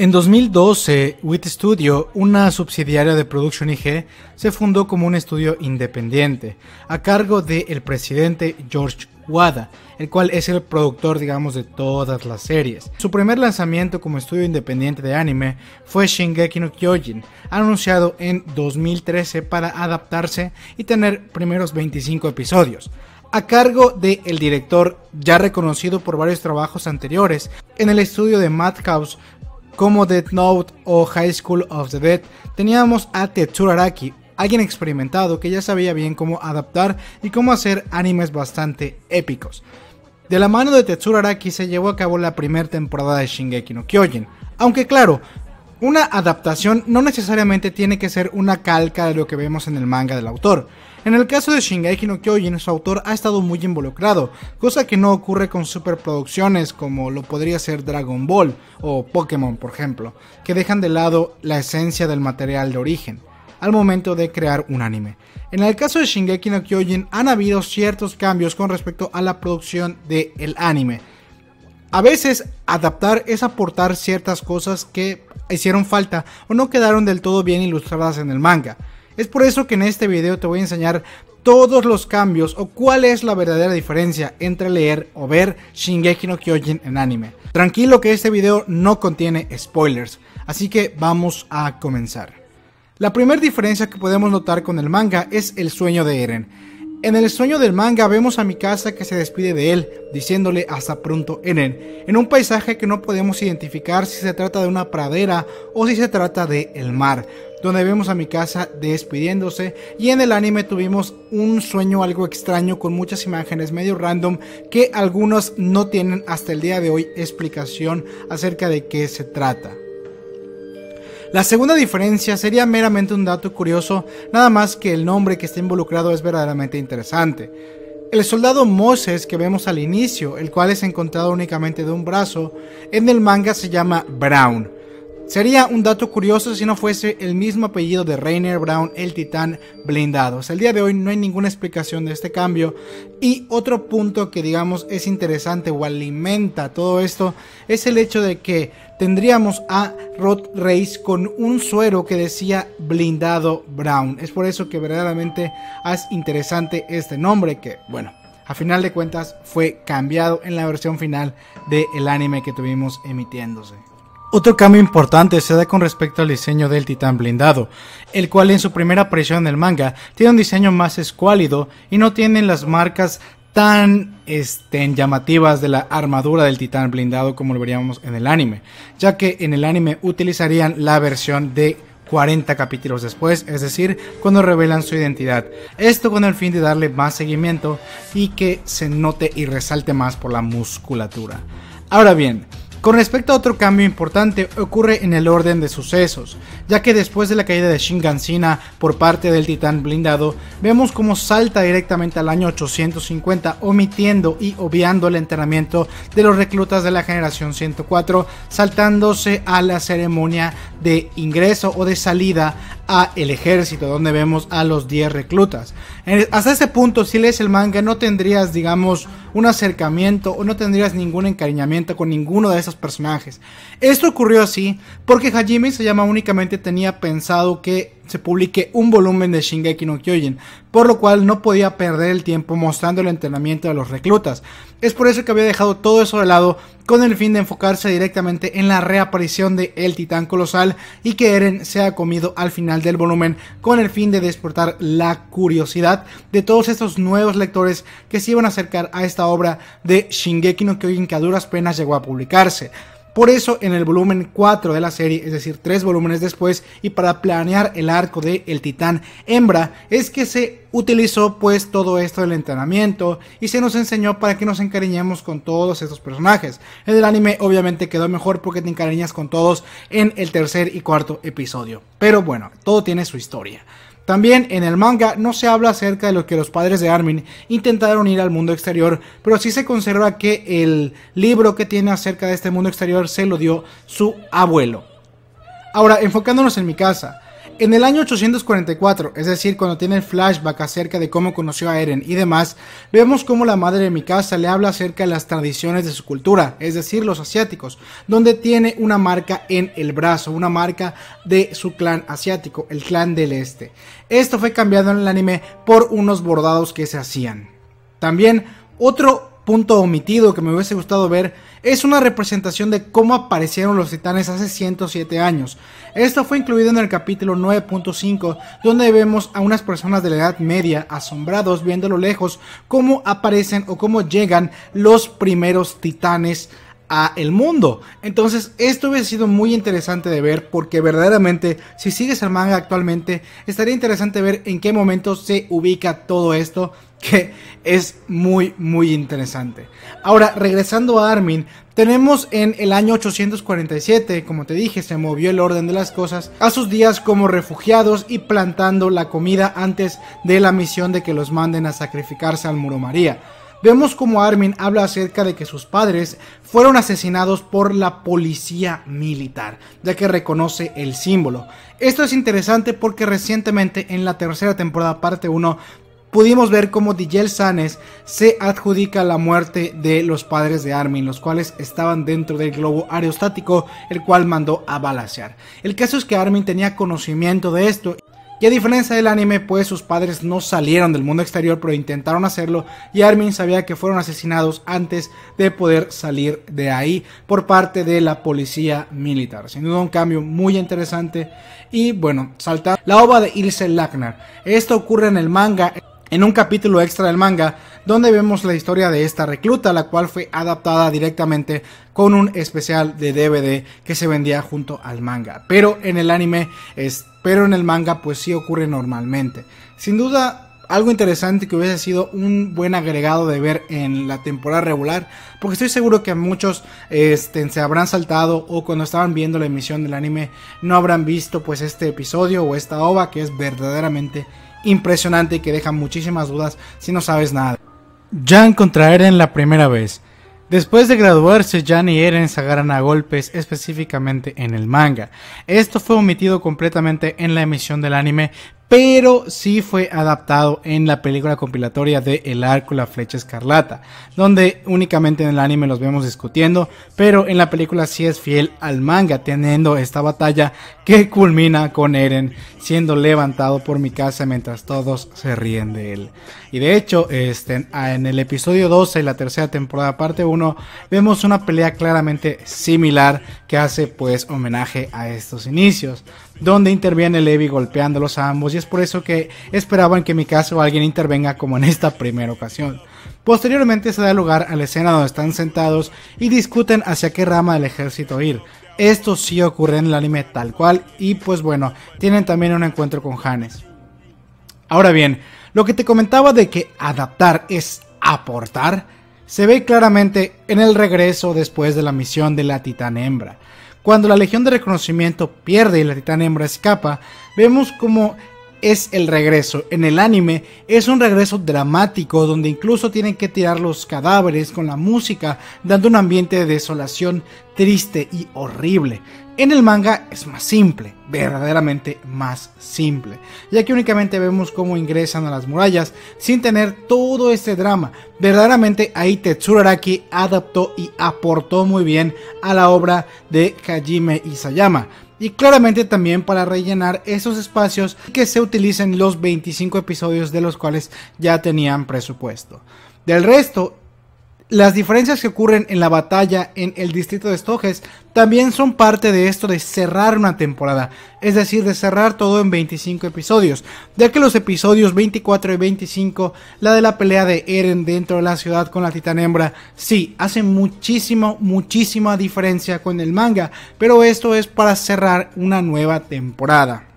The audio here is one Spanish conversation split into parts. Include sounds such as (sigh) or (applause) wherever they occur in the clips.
En 2012, WIT Studio, una subsidiaria de Production IG, se fundó como un estudio independiente, a cargo del presidente George Wada, el cual es el productor, digamos, de todas las series. Su primer lanzamiento como estudio independiente de anime fue Shingeki no Kyojin, anunciado en 2013 para adaptarse y tener primeros 25 episodios a cargo del director ya reconocido por varios trabajos anteriores en el estudio de Madhouse como Death Note o High School of the Dead, teníamos a Tetsuro Araki, alguien experimentado que ya sabía bien cómo adaptar y cómo hacer animes bastante épicos. De la mano de Tetsuro Araki se llevó a cabo la primera temporada de Shingeki no Kyojin, aunque claro, una adaptación no necesariamente tiene que ser una calca de lo que vemos en el manga del autor. En el caso de Shingeki no Kyojin, su autor ha estado muy involucrado, cosa que no ocurre con superproducciones como lo podría ser Dragon Ball o Pokémon, por ejemplo, que dejan de lado la esencia del material de origen al momento de crear un anime. En el caso de Shingeki no Kyojin han habido ciertos cambios con respecto a la producción del anime. A veces adaptar es aportar ciertas cosas que hicieron falta o no quedaron del todo bien ilustradas en el manga. Es por eso que en este video te voy a enseñar todos los cambios o cuál es la verdadera diferencia entre leer o ver Shingeki no Kyojin en anime. Tranquilo que este video no contiene spoilers, así que vamos a comenzar. La primera diferencia que podemos notar con el manga es el sueño de Eren. En el sueño del manga vemos a Mikasa que se despide de él, diciéndole hasta pronto Eren, en un paisaje que no podemos identificar si se trata de una pradera o si se trata de el mar, donde vemos a mi casa despidiéndose y en el anime tuvimos un sueño algo extraño con muchas imágenes medio random que algunos no tienen hasta el día de hoy explicación acerca de qué se trata. La segunda diferencia sería meramente un dato curioso, nada más que el nombre que está involucrado es verdaderamente interesante. El soldado Moses que vemos al inicio, el cual es encontrado únicamente de un brazo, en el manga se llama Brown, Sería un dato curioso si no fuese el mismo apellido de Rainer Brown, el titán blindado. Hasta el día de hoy no hay ninguna explicación de este cambio. Y otro punto que digamos es interesante o alimenta todo esto es el hecho de que tendríamos a Rod Reis con un suero que decía blindado Brown. Es por eso que verdaderamente es interesante este nombre que, bueno, a final de cuentas fue cambiado en la versión final del anime que tuvimos emitiéndose. Otro cambio importante se da con respecto al diseño del titán blindado, el cual en su primera aparición en el manga tiene un diseño más escuálido y no tiene las marcas tan este, llamativas de la armadura del titán blindado como lo veríamos en el anime, ya que en el anime utilizarían la versión de 40 capítulos después, es decir, cuando revelan su identidad. Esto con el fin de darle más seguimiento y que se note y resalte más por la musculatura. Ahora bien, con respecto a otro cambio importante, ocurre en el orden de sucesos, ya que después de la caída de Shingansina por parte del titán blindado, vemos como salta directamente al año 850, omitiendo y obviando el entrenamiento de los reclutas de la generación 104, saltándose a la ceremonia de ingreso o de salida el Ejército, donde vemos a los 10 reclutas. hasta ese punto, si lees el manga, no tendrías, digamos, un acercamiento o no tendrías ningún encariñamiento con ninguno de esos personajes. Esto ocurrió así porque Hajime se llama únicamente tenía pensado que se publique un volumen de Shingeki no Kyojin, por lo cual no podía perder el tiempo mostrando el entrenamiento de los reclutas. Es por eso que había dejado todo eso de lado con el fin de enfocarse directamente en la reaparición de el titán colosal y que Eren sea comido al final del volumen con el fin de despertar la curiosidad de todos estos nuevos lectores que se iban a acercar a esta obra de Shingeki no Kyojin que a duras penas llegó a publicarse. Por eso en el volumen 4 de la serie, es decir, tres volúmenes después, y para planear el arco de El Titán Hembra, es que se utilizó pues todo esto del entrenamiento y se nos enseñó para que nos encariñemos con todos estos personajes. En el anime obviamente quedó mejor porque te encariñas con todos en el tercer y cuarto episodio. Pero bueno, todo tiene su historia. También en el manga no se habla acerca de lo que los padres de Armin intentaron ir al mundo exterior, pero sí se conserva que el libro que tiene acerca de este mundo exterior se lo dio su abuelo. Ahora, enfocándonos en mi casa, en el año 844, es decir, cuando tiene el flashback acerca de cómo conoció a Eren y demás, vemos cómo la madre de Mikasa le habla acerca de las tradiciones de su cultura, es decir, los asiáticos, donde tiene una marca en el brazo, una marca de su clan asiático, el clan del este. Esto fue cambiado en el anime por unos bordados que se hacían. También otro punto omitido que me hubiese gustado ver es una representación de cómo aparecieron los titanes hace 107 años. Esto fue incluido en el capítulo 9.5, donde vemos a unas personas de la Edad Media asombrados viendo a lo lejos cómo aparecen o cómo llegan los primeros titanes a el mundo. Entonces, esto hubiese sido muy interesante de ver porque verdaderamente, si sigues el manga actualmente, estaría interesante ver en qué momento se ubica todo esto, (laughs) que es muy, muy interesante. Ahora, regresando a Armin, tenemos en el año 847, como te dije, se movió el orden de las cosas, a sus días como refugiados y plantando la comida antes de la misión de que los manden a sacrificarse al Muro María vemos como Armin habla acerca de que sus padres fueron asesinados por la policía militar, ya que reconoce el símbolo. Esto es interesante porque recientemente en la tercera temporada parte 1 pudimos ver cómo Digel Sanes se adjudica la muerte de los padres de Armin, los cuales estaban dentro del globo aerostático, el cual mandó a balasear. El caso es que Armin tenía conocimiento de esto y a diferencia del anime, pues sus padres no salieron del mundo exterior, pero intentaron hacerlo y Armin sabía que fueron asesinados antes de poder salir de ahí por parte de la policía militar. Sin duda un cambio muy interesante y bueno, saltar la ova de Ilse Lagnar. Esto ocurre en el manga, en un capítulo extra del manga, donde vemos la historia de esta recluta, la cual fue adaptada directamente con un especial de DVD que se vendía junto al manga. Pero en el anime es pero en el manga pues sí ocurre normalmente. Sin duda, algo interesante que hubiese sido un buen agregado de ver en la temporada regular, porque estoy seguro que muchos este, se habrán saltado o cuando estaban viendo la emisión del anime no habrán visto pues este episodio o esta ova que es verdaderamente impresionante y que deja muchísimas dudas si no sabes nada. Ya encontraré en la primera vez. Después de graduarse, Jan y Eren se agarran a golpes específicamente en el manga. Esto fue omitido completamente en la emisión del anime, pero sí fue adaptado en la película compilatoria de El arco, la flecha escarlata, donde únicamente en el anime los vemos discutiendo, pero en la película sí es fiel al manga, teniendo esta batalla que culmina con Eren siendo levantado por Mikasa mientras todos se ríen de él. Y de hecho, este, en el episodio 12, la tercera temporada, parte 1, vemos una pelea claramente similar que hace pues homenaje a estos inicios, donde interviene Levi golpeándolos a ambos y es por eso que esperaban que en mi caso alguien intervenga como en esta primera ocasión. Posteriormente se da lugar a la escena donde están sentados y discuten hacia qué rama del ejército ir. Esto sí ocurre en el anime tal cual y pues bueno, tienen también un encuentro con Hannes. Ahora bien, lo que te comentaba de que adaptar es aportar, se ve claramente en el regreso después de la misión de la titán hembra. Cuando la Legión de Reconocimiento pierde y la titán hembra escapa, vemos como es el regreso. En el anime es un regreso dramático donde incluso tienen que tirar los cadáveres con la música, dando un ambiente de desolación triste y horrible. En el manga es más simple, verdaderamente más simple, ya que únicamente vemos cómo ingresan a las murallas sin tener todo este drama. Verdaderamente ahí Tetsuraraki adaptó y aportó muy bien a la obra de Hajime Isayama y claramente también para rellenar esos espacios que se utilicen los 25 episodios de los cuales ya tenían presupuesto. Del resto, las diferencias que ocurren en la batalla en el distrito de Stojes también son parte de esto de cerrar una temporada, es decir, de cerrar todo en 25 episodios, ya que los episodios 24 y 25, la de la pelea de Eren dentro de la ciudad con la Titan hembra, sí, hace muchísimo, muchísima diferencia con el manga, pero esto es para cerrar una nueva temporada.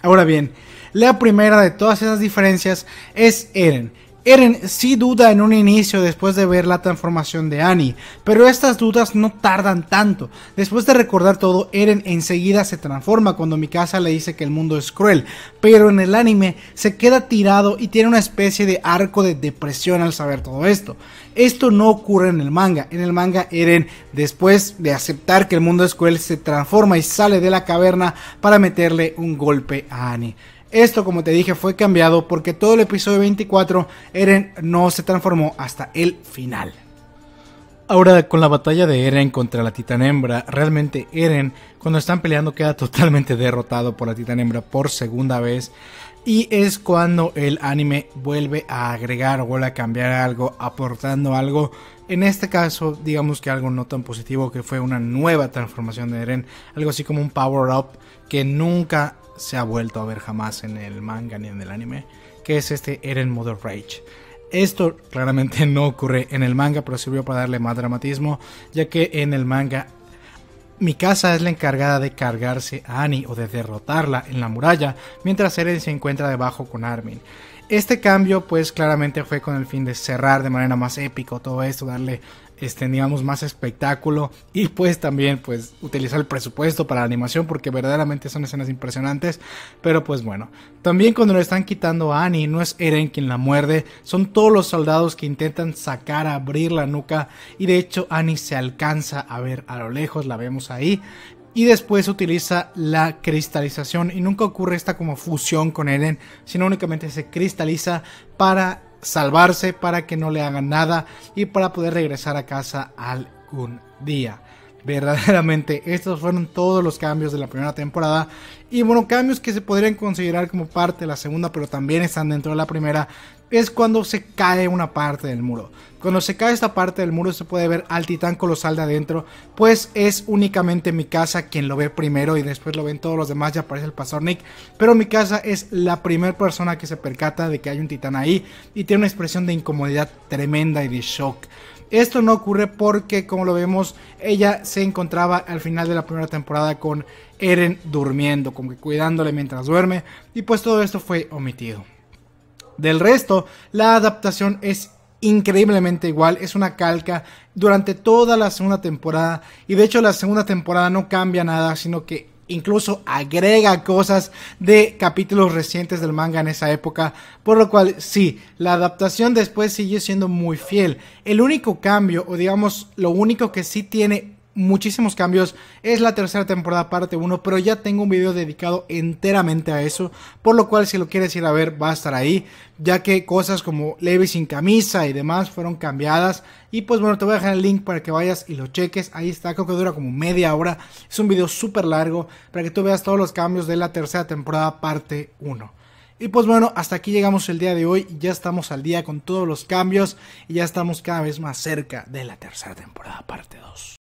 Ahora bien, la primera de todas esas diferencias es Eren. Eren sí duda en un inicio después de ver la transformación de Annie, pero estas dudas no tardan tanto. Después de recordar todo, Eren enseguida se transforma cuando Mikasa le dice que el mundo es cruel, pero en el anime se queda tirado y tiene una especie de arco de depresión al saber todo esto. Esto no ocurre en el manga. En el manga Eren, después de aceptar que el mundo es cruel, se transforma y sale de la caverna para meterle un golpe a Annie. Esto, como te dije, fue cambiado porque todo el episodio 24 Eren no se transformó hasta el final. Ahora, con la batalla de Eren contra la titan Hembra, realmente Eren, cuando están peleando, queda totalmente derrotado por la titan Hembra por segunda vez. Y es cuando el anime vuelve a agregar o vuelve a cambiar algo, aportando algo. En este caso, digamos que algo no tan positivo, que fue una nueva transformación de Eren, algo así como un power-up que nunca se ha vuelto a ver jamás en el manga ni en el anime, que es este Eren Mother Rage. Esto claramente (laughs) no ocurre en el manga, pero sirvió para darle más dramatismo, ya que en el manga Mikasa es la encargada de cargarse a Annie o de derrotarla en la muralla, mientras Eren se encuentra debajo con Armin. Este cambio pues claramente fue con el fin de cerrar de manera más épico todo esto, darle este, digamos, más espectáculo y pues también pues utilizar el presupuesto para la animación porque verdaderamente son escenas impresionantes, pero pues bueno, también cuando le están quitando a Annie no es Eren quien la muerde, son todos los soldados que intentan sacar, abrir la nuca y de hecho Annie se alcanza a ver a lo lejos, la vemos ahí y después utiliza la cristalización y nunca ocurre esta como fusión con Eren, sino únicamente se cristaliza para salvarse para que no le hagan nada y para poder regresar a casa algún día. Verdaderamente, estos fueron todos los cambios de la primera temporada. Y bueno, cambios que se podrían considerar como parte de la segunda, pero también están dentro de la primera es cuando se cae una parte del muro. Cuando se cae esta parte del muro se puede ver al titán colosal de adentro, pues es únicamente Mikasa quien lo ve primero y después lo ven todos los demás, ya aparece el pastor Nick, pero Mikasa es la primera persona que se percata de que hay un titán ahí y tiene una expresión de incomodidad tremenda y de shock. Esto no ocurre porque, como lo vemos, ella se encontraba al final de la primera temporada con Eren durmiendo, como que cuidándole mientras duerme, y pues todo esto fue omitido del resto, la adaptación es increíblemente igual, es una calca durante toda la segunda temporada y de hecho la segunda temporada no cambia nada, sino que incluso agrega cosas de capítulos recientes del manga en esa época, por lo cual sí, la adaptación después sigue siendo muy fiel. El único cambio, o digamos lo único que sí tiene muchísimos cambios. Es la tercera temporada parte 1, pero ya tengo un video dedicado enteramente a eso, por lo cual si lo quieres ir a ver va a estar ahí, ya que cosas como Levi sin camisa y demás fueron cambiadas. Y pues bueno, te voy a dejar el link para que vayas y lo cheques. Ahí está, creo que dura como media hora. Es un video súper largo para que tú veas todos los cambios de la tercera temporada parte 1. Y pues bueno, hasta aquí llegamos el día de hoy. Ya estamos al día con todos los cambios y ya estamos cada vez más cerca de la tercera temporada parte 2.